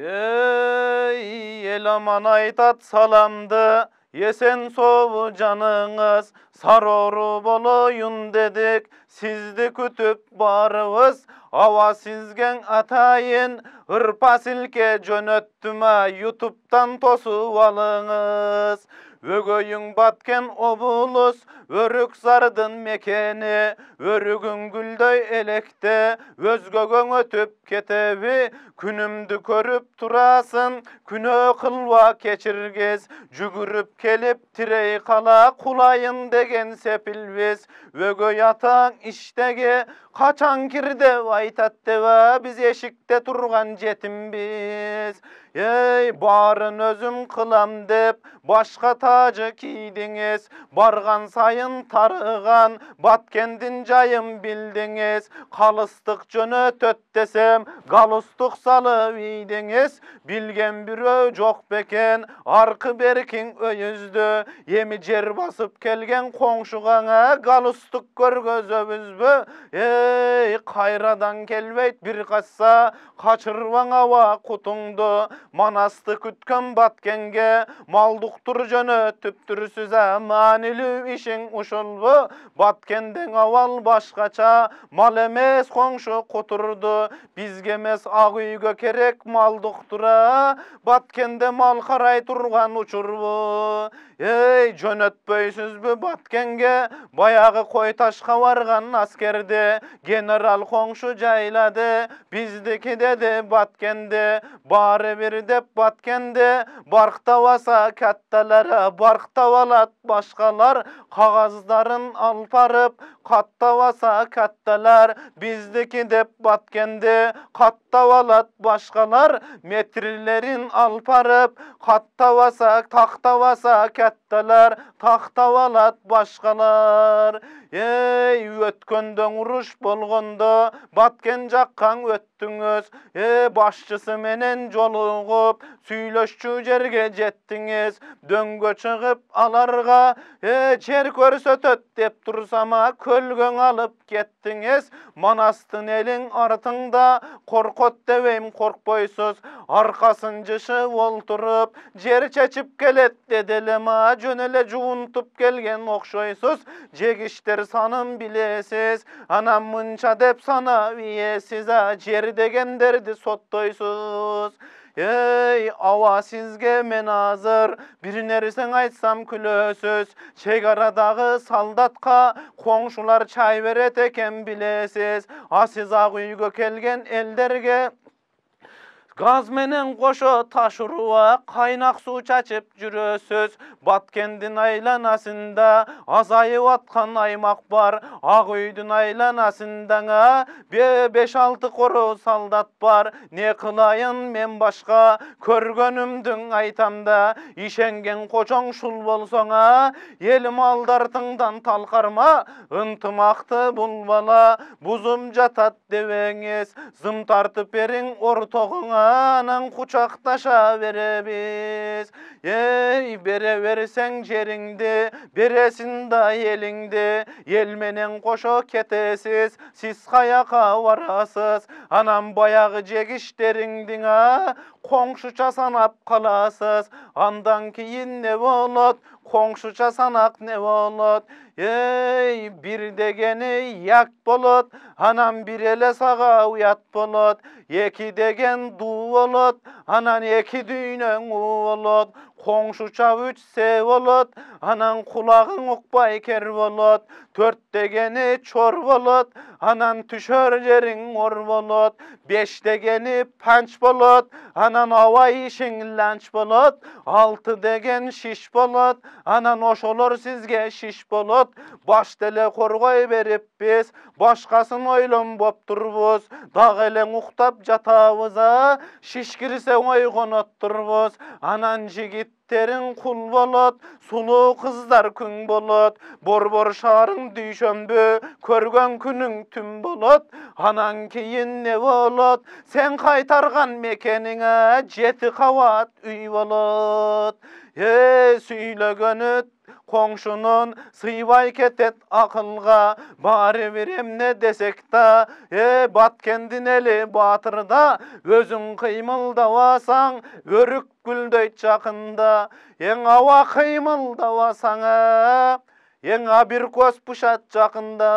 ей ел айтат саламды есен сау жаныңыз сарору болоюн дедік сізді күтіп барыбыз ауа сізген атайын ұрпа сілке жөнөттүм ютубтан тосуп алыңыз өгөйүң баткен обулыс, өрүк зардын мекени өрүгүң гүлдөй электе өзгөгін өтүп кетеби күнүмдү көрүп турасын күнөө кылба кечиргиз жүгүрүп келип тирей кала кулайын деген сепилбиз өгөй атаң іштеге, качан кир деп айтат деп биз эшикте турган жетимбиз эй баарын өзүм кылам деп башка тажы кейдіңіз барған сайын тарыған баткендин жайым білдіңіз қалыстық жөні төттесем, десем галустук салып Білген билген бирөө жоқ бекен арқы беркиң өйізді емі жер басып келген қоңшығаңа галустук көргөзөбүзбү ей қайрадан келбейт бір қасса қачырваң ауа құтыңды манасты күткөн баткенге малдуктур жөні түптүрсү маанилүү ишиң ушулбу баткенден абал башкача мал эмес коңшу кутурду бизге эмес ак үйгө керек мал доктура баткенде мал карай турган учурбу эй жөнөтпөйсүзбү баткенге баягы кой ташка барган аскерди генерал коңшу жайлады биздики деди баткенде баары бир деп баткенде барктабаса катталара барктап алат башкалар кагаздарын алпарып каттабаса катталар биздики деп баткенде каттап алат башкалар метрлерин алпарып каттабаса тактабаса катталар тактап алат башкалар ей өткөндөң уруш болгондо баткен жаққан өттіңіз э башчысы менен жолығып сүйлөшчү жерге жеттиңиз дөңгө чығып аларга э чер көрсөтөт деп тұрсама көлгөң алып кеттиңиз манастын элиң артыңда коркот дебейм коркпойсуз аркасын жышып олтуруп жер чечип келет деди жөнелі жөн эле жуунтуп келген окшойсуз жегиштер жер санын билесіз анам мынша деп санап иесіз жер дегендерді соттойсыз ей ауа сізге мен азыр бір нәрсең айтсам күлесіз арадағы солдатка қоңшылар чай берет екен білесіз а сіза ак үйге келген елдерге Газ менен қошо ташыруа, қайнақ су чачып жүрөсүз баткендин айланасында азайып аткан аймак бар. Ак үйдүн айланасындаңа беш алты коро салдат бар. Не кылайын мен башка көргөнүмдүн айтамда. Ишенген кочоң шул болсоңа, ел малдартыңдан талқарма. Ынтымакты бул бала бузум жатат дебеңиз. Зым тартып бериң ортогуңа анан кучакташа беребиз эй бере берсең жеріңді, Бересін да элиңди эл менен кошо кетесиз сиз каяка барасыз баяғы баягы жегиштериңдин коңшуча санап каласыз андан кийин не болот Қоңшуча санақ не болот? Ей, бир дегені як болот, анан бир эле сага уят болот. Эки деген дуу болот, анан эки дүйнөң у болот үч үтсе болот анан құлағың ұқпай кер болот төрт дегені чор болот анан түшөр жерің ор болот беш дегені панч болот анан авай ишиң ланч болот алты деген шиш болот анан ошолор сизге шиш болот баш деле коргой бериппиз башкасын ойлонбоп турбуз дагы эле уктап жатабыз а шиш кирсе ойгонот турбуз анан жигит жігіттерің құл болот сұлу қыздар күң болот борбор шарың дүйшөмбү көрген күнің түн болот анан кейін не болот сен қайтарған мекеніңе жети кабат үй болот эй сүйлөгөн өт қоңшының сыйбай кетет ақылға бары берем не десек та е баткендин батырда өзің кыймылдабасаң өрік гүлдөйт жақында ең ауа кыймылдабасаң ең бир көз пушат жақында